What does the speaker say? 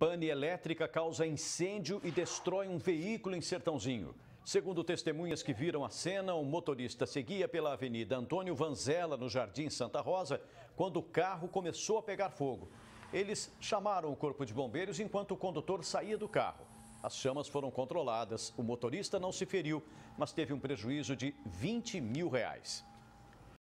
Pane elétrica causa incêndio e destrói um veículo em Sertãozinho. Segundo testemunhas que viram a cena, o motorista seguia pela Avenida Antônio Vanzella, no Jardim Santa Rosa, quando o carro começou a pegar fogo. Eles chamaram o corpo de bombeiros enquanto o condutor saía do carro. As chamas foram controladas, o motorista não se feriu, mas teve um prejuízo de 20 mil reais.